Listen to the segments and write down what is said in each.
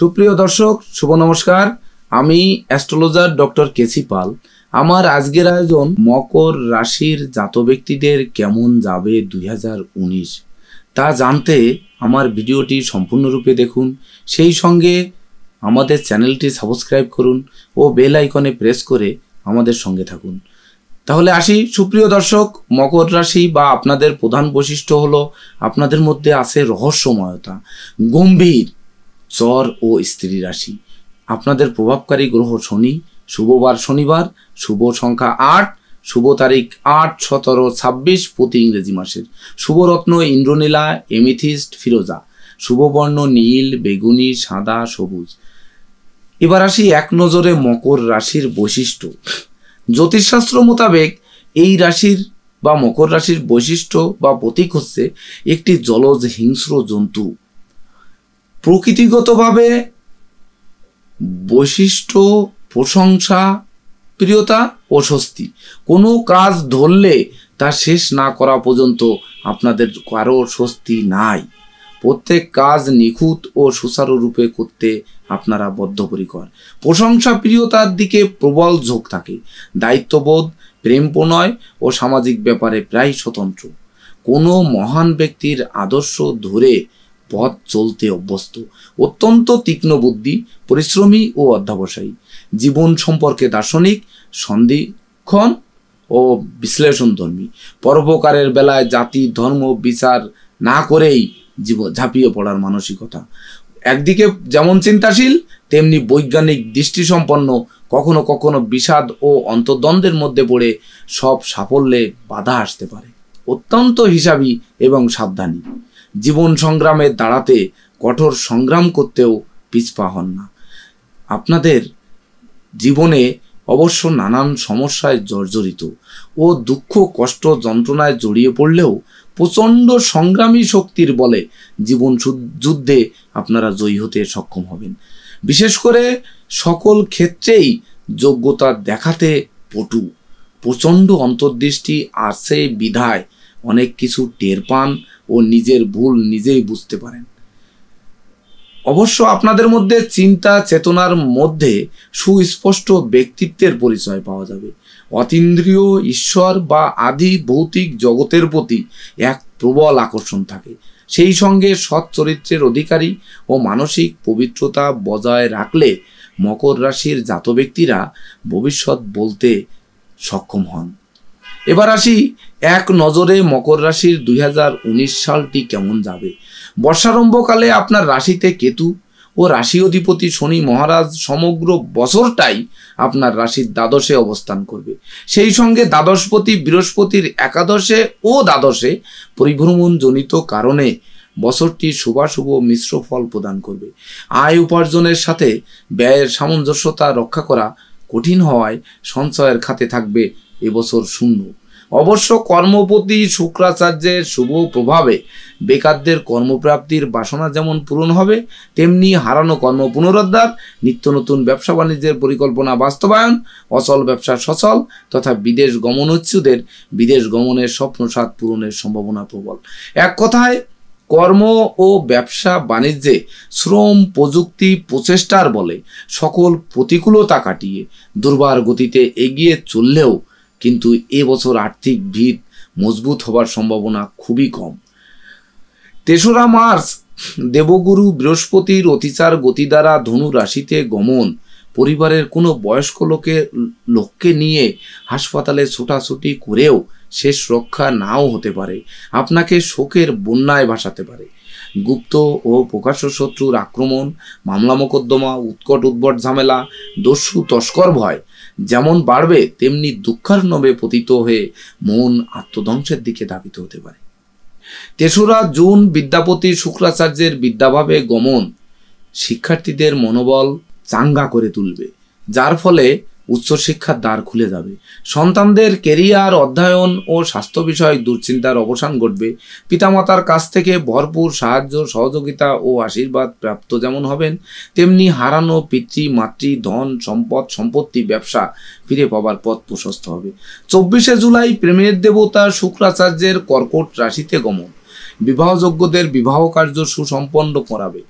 সুপ্রিয় দর্শক শুভ নমস্কার আমি অ্যাস্ট্রোলজার ডক্টর কেসি পাল আমার আজকের আয়োজন মকর রাশির জাত ব্যক্তিদের কেমন যাবে দুই তা জানতে আমার ভিডিওটি সম্পূর্ণরূপে দেখুন সেই সঙ্গে আমাদের চ্যানেলটি সাবস্ক্রাইব করুন ও বেল আইকনে প্রেস করে আমাদের সঙ্গে থাকুন তাহলে আসি সুপ্রিয় দর্শক মকর রাশি বা আপনাদের প্রধান বৈশিষ্ট্য হলো আপনাদের মধ্যে আছে রহস্যময়তা গম্ভীর চর ও স্ত্রী রাশি আপনাদের প্রভাবকারী গ্রহ শনি শুভবার শনিবার শুভ সংখ্যা আট শুভ তারিখ আট সতেরো ছাব্বিশ প্রতি ইংরেজি মাসের শুভরত্ন ইন্দ্রনীলা এমিথিস্ট ফিরোজা শুভবর্ণ নীল বেগুনি সাদা সবুজ এবার আসি এক নজরে মকর রাশির বৈশিষ্ট্য জ্যোতিষশাস্ত্র মোতাবেক এই রাশির বা মকর রাশির বৈশিষ্ট্য বা প্রতীক হচ্ছে একটি জলজ হিংস্র জন্তু প্রকৃতিগতভাবে বৈশিষ্ট্য প্রশংসা প্রিয়তা ও স্বস্তি কোনো কাজ ধরলে তা শেষ না করা পর্যন্ত আপনাদের কারো স্বস্তি নাই প্রত্যেক কাজ নিখুঁত ও রূপে করতে আপনারা বদ্ধপরিকর প্রশংসা প্রিয়তার দিকে প্রবল ঝোঁক থাকে দায়িত্ববোধ প্রেমপ্রণয় ও সামাজিক ব্যাপারে প্রায় স্বতন্ত্র কোনো মহান ব্যক্তির আদর্শ ধরে পথ চলতে অভ্যস্ত অত্যন্ত তীক্ষ্ণ বুদ্ধি পরিশ্রমী ও অধ্যাবসায়ী জীবন সম্পর্কে দার্শনিক সন্ধিক্ষণ ও বিশ্লেষণধর্মী পরোপকারের বেলায় জাতি ধর্ম বিচার না করেই জীব ঝাঁপিয়ে পড়ার মানসিকতা একদিকে যেমন চিন্তাশীল তেমনি বৈজ্ঞানিক দৃষ্টিসম্পন্ন কখনো কখনো বিষাদ ও অন্তর্দ্বন্দ্বের মধ্যে পড়ে সব সাফল্যে বাধা আসতে পারে অত্যন্ত হিসাবী এবং সাবধানী জীবন সংগ্রামে দাঁড়াতে কঠোর সংগ্রাম করতেও পিছপা হন না আপনাদের জীবনে অবশ্য নানান সমস্যায় জর্জরিত ও দুঃখ কষ্ট যন্ত্রণায় জড়িয়ে পড়লেও প্রচণ্ড সংগ্রামী শক্তির বলে জীবন যুদ্ধে আপনারা জয়ী হতে সক্ষম হবেন বিশেষ করে সকল ক্ষেত্রেই যোগ্যতা দেখাতে পটু প্রচণ্ড অন্তর্দৃষ্টি আছে বিধায় অনেক কিছু টের পান ও নিজের ভুল নিজেই বুঝতে পারেন অবশ্য আপনাদের মধ্যে চিন্তা চেতনার মধ্যে সুস্পষ্ট ব্যক্তিত্বের পরিচয় পাওয়া যাবে অতীন্দ্রিয় ঈশ্বর বা আদি ভৌতিক জগতের প্রতি এক প্রবল আকর্ষণ থাকে সেই সঙ্গে সৎ চরিত্রের অধিকারী ও মানসিক পবিত্রতা বজায় রাখলে মকর রাশির জাত ব্যক্তিরা ভবিষ্যৎ বলতে সক্ষম হন এবার আসি এক নজরে মকর রাশির দুই সালটি কেমন যাবে বর্ষারম্ভকালে আপনার রাশিতে কেতু ও রাশি অধিপতি শনি মহারাজ সমগ্র বছরটাই আপনার রাশির দ্বাদশে অবস্থান করবে সেই সঙ্গে দ্বাদশপতি বৃহস্পতির একাদশে ও দ্বাদশে পরিভ্রমণজনিত কারণে বছরটি শুভাশুভ মিশ্র ফল প্রদান করবে আয় উপার্জনের সাথে ব্যয়ের সামঞ্জস্যতা রক্ষা করা কঠিন হওয়ায় সঞ্চয়ের খাতে থাকবে এবছর শূন্য অবশ্য কর্মপতি শুক্রাচার্যের শুভ প্রভাবে বেকারদের কর্মপ্রাপ্তির বাসনা যেমন পূরণ হবে তেমনি হারানো কর্ম পুনরুদ্ধার নিত্য নতুন ব্যবসা বাণিজ্যের পরিকল্পনা বাস্তবায়ন অচল ব্যবসা সচল তথা বিদেশ গমন উচ্ছুদের বিদেশ গমনের স্বপ্নসাদ পূরণের সম্ভাবনা প্রবল এক কথায় কর্ম ও ব্যবসা বাণিজ্যে শ্রম প্রযুক্তি প্রচেষ্টার বলে সকল প্রতিকূলতা কাটিয়ে দুর্বার গতিতে এগিয়ে চললেও কিন্তু এবছর আর্থিক ভিত মজবুত হবার সম্ভাবনা খুবই কম তেসরা মার্চ দেবগুরু বৃহস্পতির অতিচার গতি দ্বারা ধনু রাশিতে গমন পরিবারের কোনো বয়স্ক লোকে লোককে নিয়ে হাসপাতালে ছোটাছুটি করেও শেষ রক্ষা নাও হতে পারে আপনাকে শোকের বন্যায় ভাসাতে পারে গুপ্ত ও প্রকাশ্য শত্রুর আক্রমণ মামলা মোকদ্দমা উৎকট উদ্ভট ঝামেলা দস্যু তস্কর ভয় যেমন বাড়বে তেমনি দুঃখার্ণবে পতিত হয়ে মন আত্মধ্বংসের দিকে ধাবিত হতে পারে তেসরা জুন বিদ্যাপতি শুক্রাচার্যের বিদ্যাভাবে গমন শিক্ষার্থীদের মনোবল চাঙ্গা করে তুলবে যার ফলে উচ্চশিক্ষার দ্বার খুলে যাবে সন্তানদের কেরিয়ার অধ্যয়ন ও স্বাস্থ্য বিষয়ক দুশ্চিন্তার অবসান ঘটবে পিতামাতার কাছ থেকে ভরপুর সাহায্য সহযোগিতা ও আশীর্বাদ প্রাপ্ত যেমন হবেন তেমনি হারানো পিতৃ মাতৃ ধন সম্পদ সম্পত্তি ব্যবসা ফিরে পাবার পথ প্রশস্ত হবে চব্বিশে জুলাই প্রেমের দেবতা শুক্রাচার্যের কর্কট রাশিতে গমন বিবাহযোগ্যদের বিবাহ কার্য সুসম্পন্ন করাবে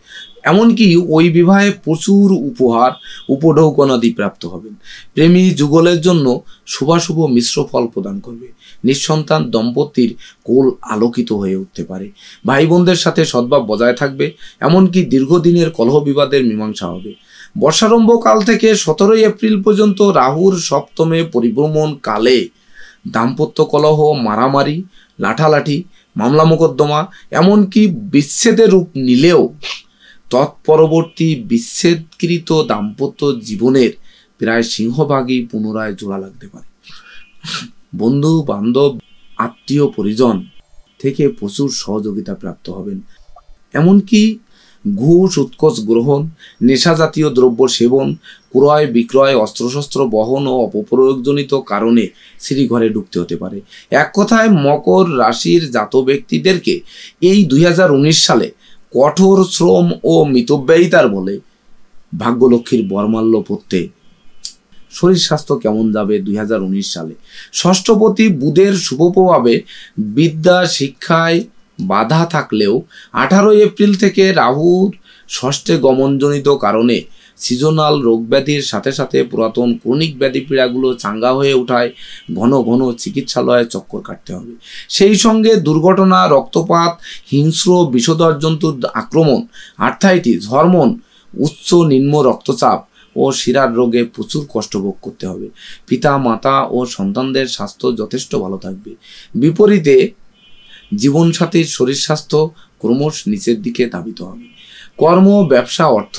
এমনকি ওই বিবাহে প্রচুর উপহার উপঢৌকনাদি প্রাপ্ত হবেন প্রেমী যুগলের জন্য শুভাশুভ মিশ্র ফল প্রদান করবে নিঃসন্তান দম্পতির কোল আলোকিত হয়ে উঠতে পারে ভাই বোনদের সাথে সদ্ভাব বজায় থাকবে এমনকি দীর্ঘদিনের কলহ বিবাদের মীমাংসা হবে বর্ষারম্ভ কাল থেকে সতেরোই এপ্রিল পর্যন্ত রাহুর সপ্তমে পরিভ্রমণ কালে দাম্পত্য কলহ মারামারি লাঠালাঠি মামলা মোকদ্দমা এমনকি বিচ্ছেদের রূপ নিলেও তৎপরবর্তী বিচ্ছেদকৃত দাম্পত্য জীবনের প্রায় সিংহভাগই পুনরায় জোড়া লাগতে পারে বন্ধু বান্ধব আত্মীয় পরিজন থেকে প্রচুর সহযোগিতা প্রাপ্ত হবেন এমনকি ঘুষ উৎকোচ গ্রহণ নেশাজাতীয় দ্রব্য সেবন ক্রয় বিক্রয় অস্ত্রশস্ত্র বহন ও অপপ্রয়োগজনিত কারণে শ্রীঘরে ঢুকতে হতে পারে এক কথায় মকর রাশির জাত ব্যক্তিদেরকে এই দুই সালে কঠোর শ্রম ও মিতব্যয়িতার বলে ভাগ্যলক্ষ্মীর বর্মাল্য পড়তে শরীর স্বাস্থ্য কেমন যাবে দুই সালে ষষ্ঠপতি বুধের শুভ প্রভাবে বিদ্যা শিক্ষায় বাধা থাকলেও আঠারোই এপ্রিল থেকে রাহুর ষষ্ঠে গমনজনিত কারণে সিজনাল রোগব্যাধির সাথে সাথে পুরাতন ক্রনিক ব্যাধি পীড়াগুলো চাঙ্গা হয়ে ওঠায় ঘন ঘন চিকিৎসালয়ে চক্কর কাটতে হবে সেই সঙ্গে দুর্ঘটনা রক্তপাত হিংস্র বিষধর জন্তুর আক্রমণ আর্থাইটিস হরমোন উচ্চ নিম্ন রক্তচাপ ও শিরার রোগে প্রচুর কষ্ট ভোগ করতে হবে পিতা মাতা ও সন্তানদের স্বাস্থ্য যথেষ্ট ভালো থাকবে বিপরীতে জীবনসাথীর শরীর স্বাস্থ্য ক্রমশ নিচের দিকে ধাবিত হবে কর্ম ব্যবসা অর্থ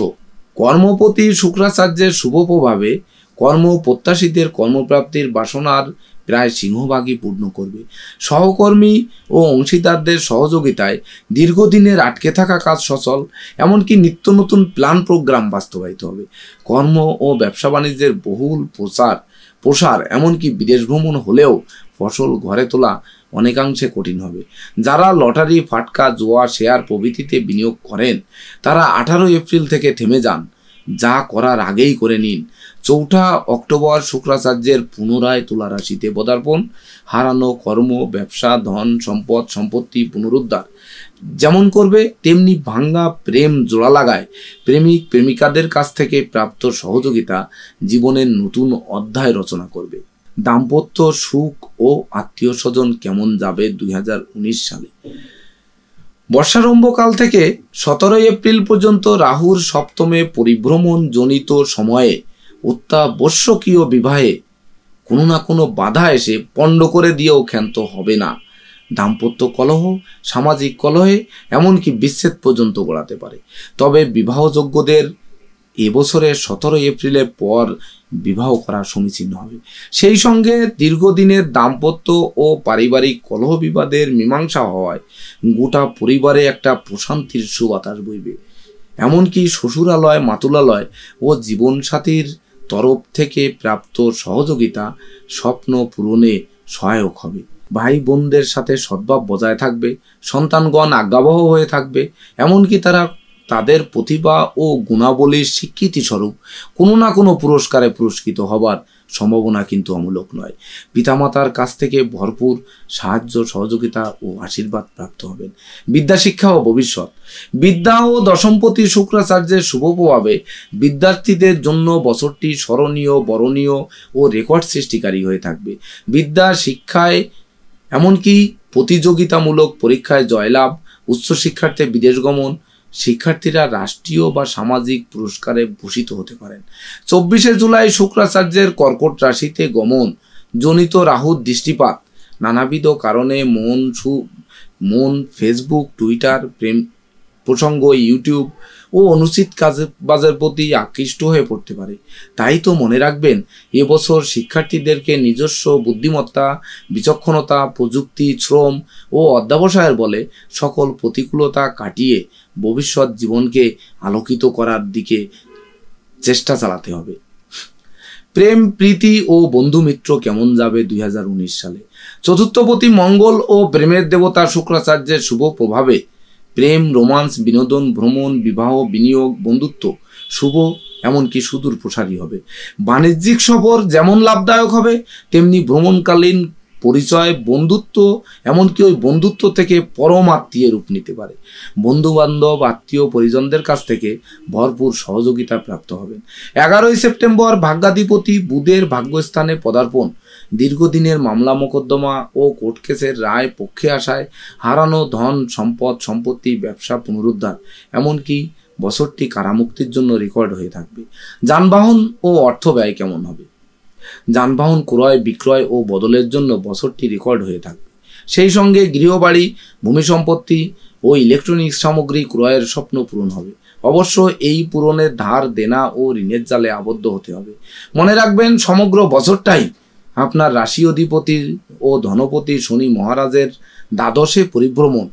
কর্মপতি শুক্রাচার্যের শুভ প্রভাবে কর্ম প্রত্যাশীদের কর্মপ্রাপ্তির বাসনার প্রায় সিংহভাগই পূর্ণ করবে সহকর্মী ও অংশীদারদের সহযোগিতায় দীর্ঘদিনের আটকে থাকা কাজ সচল এমনকি নিত্য নতুন প্ল্যান প্রোগ্রাম বাস্তবায়িত হবে কর্ম ও ব্যবসা বাণিজ্যের বহুল প্রচার প্রসার এমনকি বিদেশ ভ্রমণ হলেও ফসল ঘরে তোলা অনেকাংশে কঠিন হবে যারা লটারি ফাটকা জোয়া শেয়ার প্রভৃতিতে বিনিয়োগ করেন তারা আঠারোই এপ্রিল থেকে থেমে যান যা করার আগেই করে নিন চৌঠা অক্টোবর শুক্রাচার্যের পুনরায় তুলা রাশিতে পদার্পণ হারানো কর্ম ব্যবসা ধন সম্পদ সম্পত্তি পুনরুদ্ধার যেমন করবে তেমনি ভাঙ্গা প্রেম জোড়া লাগায় প্রেমিক প্রেমিকাদের কাছ থেকে প্রাপ্ত সহযোগিতা জীবনের নতুন অধ্যায় রচনা করবে দাম্পত্য সুখ ও আত্মীয় স্বজন কেমন যাবে দুই সালে বর্ষারম্ভকাল থেকে সতেরোই এপ্রিল পর্যন্ত রাহুর সপ্তমে পরিভ্রমণ জনিত সময়ে অত্যাবশ্যকীয় বিবাহে কোনো না কোনো বাধা এসে পণ্ড করে দিয়েও ক্ষান্ত হবে না দাম্পত্য কলহ সামাজিক কলহে এমনকি বিচ্ছেদ পর্যন্ত গড়াতে পারে তবে বিবাহযোগ্যদের এবছরের সতেরোই এপ্রিলের পর বিবাহ করা সমীচীন হবে সেই সঙ্গে দীর্ঘদিনের দাম্পত্য ও পারিবারিক কলহ বিবাদের মীমাংসা হওয়ায় গোটা পরিবারে একটা প্রশান্তির সুবাতাস বইবে এমনকি শ্বশুরালয় মাতুলালয় ও জীবনসাথীর তরফ থেকে প্রাপ্ত সহযোগিতা স্বপ্ন পূরণে সহায়ক হবে ভাই বোনদের সাথে সদ্ভাব বজায় থাকবে সন্তানগণ আজ্ঞাবহ হয়ে থাকবে এমনকি তারা তাদের প্রতিভা ও গুণাবলীর স্বীকৃতি স্বরূপ কোনো না কোনো পুরস্কারে পুরস্কৃত হবার সম্ভাবনা কিন্তু অমূলক নয় পিতামাতার কাছ থেকে ভরপুর সাহায্য সহযোগিতা ও আশীর্বাদ প্রাপ্ত হবেন বিদ্যা শিক্ষা ও ভবিষ্যৎ বিদ্যা ও দশমপতি শুক্রাচার্যের শুভ প্রভাবে বিদ্যার্থীদের জন্য বছরটি স্মরণীয় বরণীয় ও রেকর্ড সৃষ্টিকারী হয়ে থাকবে বিদ্যা শিক্ষায় এমনকি প্রতিযোগিতামূলক পরীক্ষায় জয়লাভ উচ্চশিক্ষার্থে বিদেশ গমন শিক্ষার্থীরা রাষ্ট্রীয় বা সামাজিক পুরস্কারে ভূষিত হতে পারেন চব্বিশে জুলাই শুক্রাচার্যের কর্কট রাশিতে গমন জনিত রাহুর দৃষ্টিপাত নানাবিধ কারণে মন সু মন ফেসবুক টুইটার প্রেম প্রসঙ্গ ইউটিউব ও অনুচিত কাজে বাজের প্রতি আকৃষ্ট হয়ে পড়তে পারে তাই তো মনে রাখবেন এবছর শিক্ষার্থীদেরকে নিজস্ব বুদ্ধিমত্তা বিচক্ষণতা প্রযুক্তি শ্রম ও অধ্যাবসায়ের বলে সকল প্রতিকূলতা কাটিয়ে ভবিষ্যৎ জীবনকে আলোকিত করার দিকে চেষ্টা চালাতে হবে প্রেম প্রীতি ও বন্ধু মিত্র কেমন যাবে দুই সালে চতুর্থপতি মঙ্গল ও প্রেমের দেবতা শুক্রাচার্যের শুভ প্রভাবে প্রেম রোমান্স বিনোদন ভ্রমণ বিবাহ বিনিয়োগ বন্ধুত্ব শুভ এমনকি সুদূর প্রসারী হবে বাণিজ্যিক সফর যেমন লাভদায়ক হবে তেমনি ভ্রমণকালীন পরিচয় বন্ধুত্ব এমনকি ওই বন্ধুত্ব থেকে পরম আত্মীয় রূপ নিতে পারে বন্ধুবান্ধব আত্মীয় পরিজনদের কাছ থেকে ভরপুর সহযোগিতা প্রাপ্ত হবেন এগারোই সেপ্টেম্বর ভাগ্যাধিপতি বুধের ভাগ্যস্থানে পদার্পণ দীর্ঘদিনের মামলা মোকদ্দমা ও কোর্ট কেসের রায় পক্ষে আসায় হারানো ধন সম্পদ সম্পত্তি ব্যবসা পুনরুদ্ধার এমনকি বছরটি কারামুক্তির জন্য রেকর্ড হয়ে থাকবে যানবাহন ও অর্থ ব্যয় কেমন হবে যানবাহন ক্রয় বিক্রয় ও বদলের জন্য বছরটি রেকর্ড হয়ে থাকে সেই সঙ্গে গৃহবাড়ি ভূমি সম্পত্তি ও ইলেকট্রনিক্স সামগ্রী ক্রয়ের স্বপ্ন পূরণ হবে অবশ্য এই পূরণের ধার দেনা ও ঋণের জালে আবদ্ধ হতে হবে মনে রাখবেন সমগ্র বছরটাই আপনার রাশি অধিপতির ও ধনপতি শনি মহারাজের দ্বাদশে পরিভ্রমণ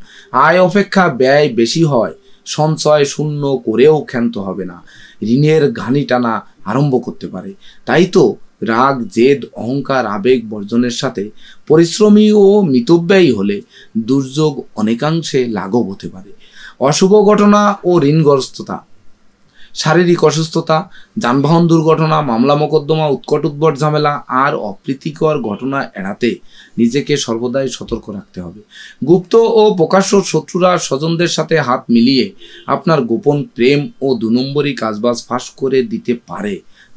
আয় অপেক্ষা ব্যয় বেশি হয় সঞ্চয় শূন্য করেও ক্ষান্ত হবে না ঋণের ঘানি টানা আরম্ভ করতে পারে তাই তো রাগ জেদ অহংকার আবেগ বর্জনের সাথে পরিশ্রমী ও মিতব্যয়ী হলে দুর্যোগ অনেকাংশে লাঘব হতে পারে অশুভ ঘটনা ও ঋণগ্রস্ততা শারীরিক অসুস্থতা যানবাহন দুর্ঘটনা মামলা মোকদ্দমা উৎকট উদ্ভট ঝামেলা আর অপ্রীতিকর ঘটনা এড়াতে নিজেকে সর্বদাই সতর্ক রাখতে হবে গুপ্ত ও প্রকাশ্য শত্রুরা স্বজনদের সাথে হাত মিলিয়ে আপনার গোপন প্রেম ও দু নম্বরী কাজবাজ ফাঁস করে দিতে পারে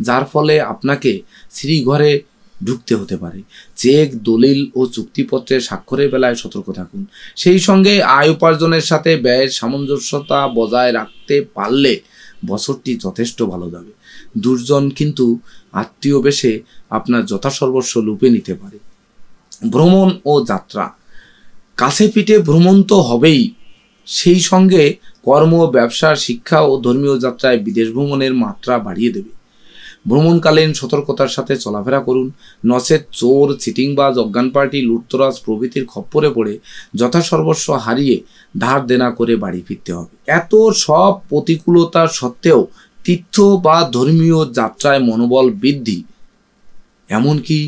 যার ফলে আপনাকে শ্রীঘরে ঢুকতে হতে পারে চেক দলিল ও চুক্তিপত্রে স্বাক্ষরের বেলায় সতর্ক থাকুন সেই সঙ্গে আয় উপার্জনের সাথে ব্যয়ের সামঞ্জস্যতা বজায় রাখতে পারলে বছরটি যথেষ্ট ভালো যাবে দুর্জন কিন্তু আত্মীয় বেশে আপনার যথাসর্বস্ব লুপে নিতে পারে ভ্রমণ ও যাত্রা কাছে পিঠে ভ্রমণ তো হবেই সেই সঙ্গে কর্ম ব্যবসা শিক্ষা ও ধর্মীয় যাত্রায় বিদেশ ভ্রমণের মাত্রা বাড়িয়ে দেবে ভ্রমণকালীন সতর্কতার সাথে চলাফেরা করুন নসে চোর চিটিংবাজ অজ্ঞান পার্টি লুটতরাজ প্রভৃতির খপ্পরে পড়ে যথাসর্বস্ব হারিয়ে ধার দেনা করে বাড়ি ফিরতে হবে এত সব প্রতিকূলতা সত্ত্বেও তীর্থ বা ধর্মীয় যাত্রায় মনোবল বৃদ্ধি এমনকি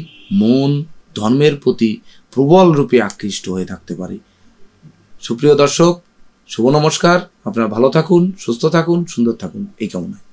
মন ধর্মের প্রতি প্রবল রূপে আকৃষ্ট হয়ে থাকতে পারে সুপ্রিয় দর্শক শুভ নমস্কার আপনারা ভালো থাকুন সুস্থ থাকুন সুন্দর থাকুন এই কামনায়